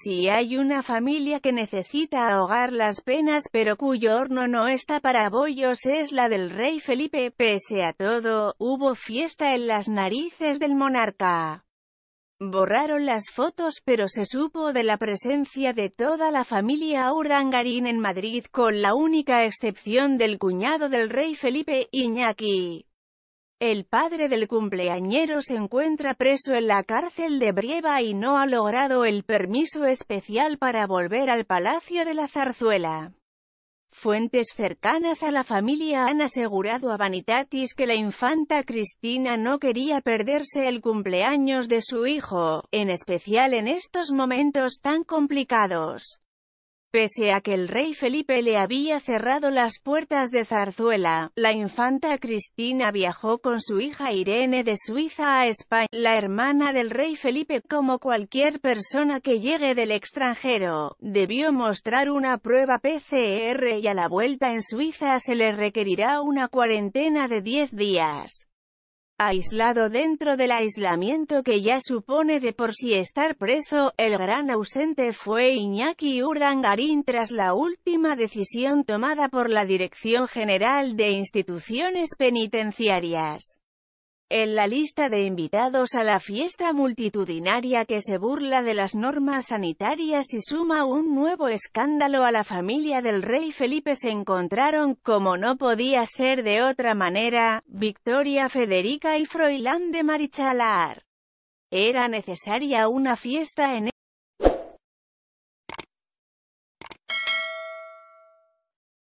Si hay una familia que necesita ahogar las penas pero cuyo horno no está para bollos es la del rey Felipe, pese a todo, hubo fiesta en las narices del monarca. Borraron las fotos pero se supo de la presencia de toda la familia Urdangarín en Madrid con la única excepción del cuñado del rey Felipe, Iñaki. El padre del cumpleañero se encuentra preso en la cárcel de Brieva y no ha logrado el permiso especial para volver al Palacio de la Zarzuela. Fuentes cercanas a la familia han asegurado a Vanitatis que la infanta Cristina no quería perderse el cumpleaños de su hijo, en especial en estos momentos tan complicados. Pese a que el rey Felipe le había cerrado las puertas de Zarzuela, la infanta Cristina viajó con su hija Irene de Suiza a España, la hermana del rey Felipe. Como cualquier persona que llegue del extranjero, debió mostrar una prueba PCR y a la vuelta en Suiza se le requerirá una cuarentena de 10 días aislado dentro del aislamiento que ya supone de por sí estar preso, el gran ausente fue Iñaki Urdangarín tras la última decisión tomada por la Dirección General de Instituciones Penitenciarias. En la lista de invitados a la fiesta multitudinaria que se burla de las normas sanitarias y suma un nuevo escándalo a la familia del rey Felipe se encontraron, como no podía ser de otra manera, Victoria Federica y Froilán de Marichalar. Era necesaria una fiesta en